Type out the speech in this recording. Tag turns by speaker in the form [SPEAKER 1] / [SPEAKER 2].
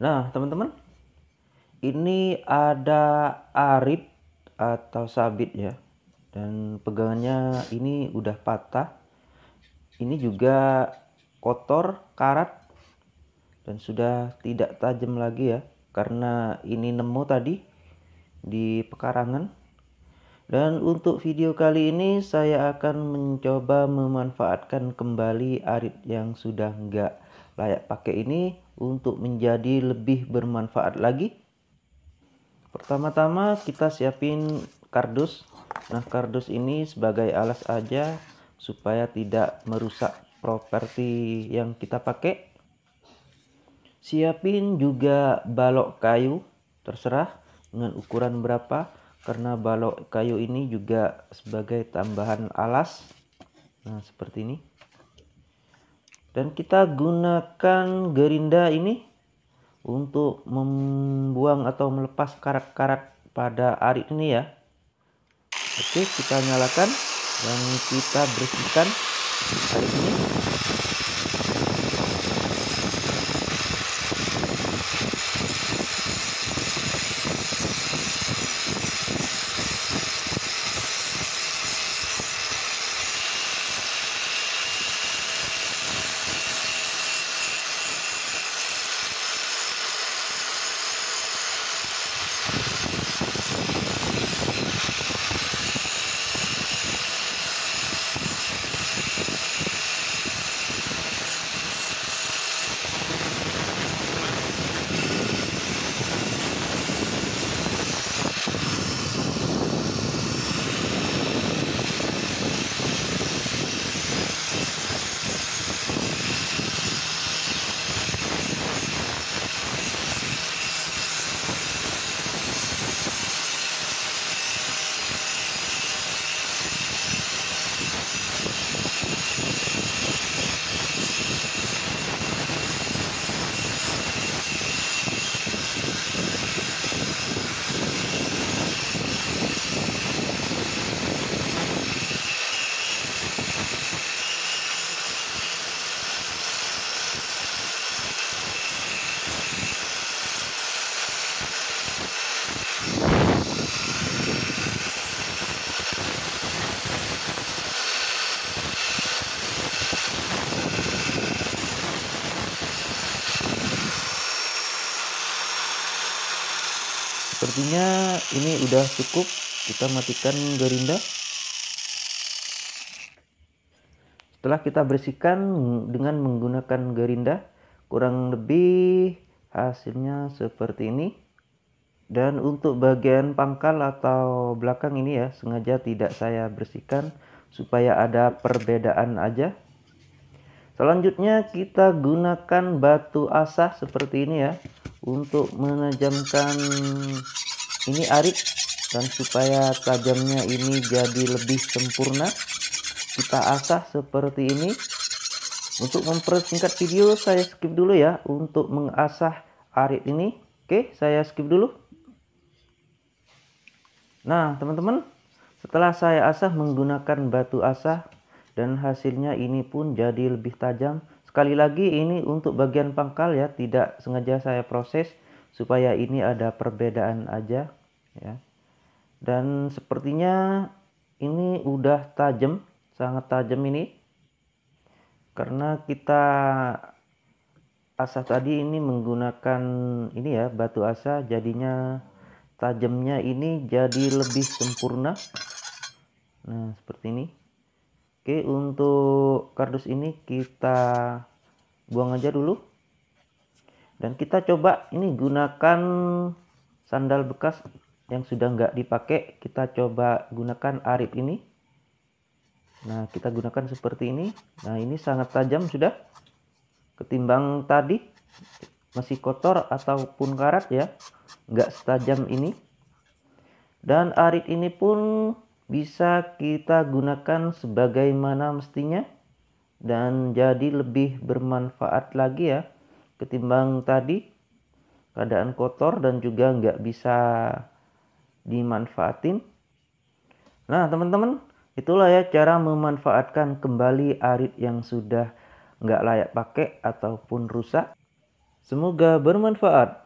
[SPEAKER 1] Nah, teman-teman, ini ada arit atau sabit ya. Dan pegangannya ini udah patah. Ini juga kotor, karat dan sudah tidak tajam lagi ya karena ini nemu tadi di pekarangan dan untuk video kali ini saya akan mencoba memanfaatkan kembali arit yang sudah nggak layak pakai ini untuk menjadi lebih bermanfaat lagi. Pertama-tama kita siapin kardus. Nah kardus ini sebagai alas aja supaya tidak merusak properti yang kita pakai. Siapin juga balok kayu terserah dengan ukuran berapa karena balok kayu ini juga sebagai tambahan alas nah seperti ini dan kita gunakan gerinda ini untuk membuang atau melepas karak-karak pada arit ini ya oke kita nyalakan dan kita bersihkan arit ini Sepertinya ini udah cukup. Kita matikan gerinda. Setelah kita bersihkan dengan menggunakan gerinda, kurang lebih hasilnya seperti ini. Dan untuk bagian pangkal atau belakang ini ya, sengaja tidak saya bersihkan supaya ada perbedaan aja. Selanjutnya kita gunakan batu asah seperti ini ya untuk menajamkan ini arit dan supaya tajamnya ini jadi lebih sempurna kita asah seperti ini untuk mempersingkat video saya skip dulu ya untuk mengasah arit ini oke saya skip dulu nah teman-teman setelah saya asah menggunakan batu asah dan hasilnya ini pun jadi lebih tajam sekali lagi ini untuk bagian pangkal ya tidak sengaja saya proses supaya ini ada perbedaan aja ya dan sepertinya ini udah tajam sangat tajam ini karena kita asah tadi ini menggunakan ini ya batu asah jadinya tajamnya ini jadi lebih sempurna nah seperti ini oke untuk kardus ini kita buang aja dulu dan kita coba ini gunakan sandal bekas yang sudah enggak dipakai kita coba gunakan arit ini nah kita gunakan seperti ini nah ini sangat tajam sudah ketimbang tadi masih kotor ataupun karat ya enggak setajam ini dan arit ini pun bisa kita gunakan sebagaimana mestinya dan jadi lebih bermanfaat lagi ya ketimbang tadi keadaan kotor dan juga nggak bisa dimanfaatin. Nah teman-teman itulah ya cara memanfaatkan kembali arit yang sudah nggak layak pakai ataupun rusak. Semoga bermanfaat.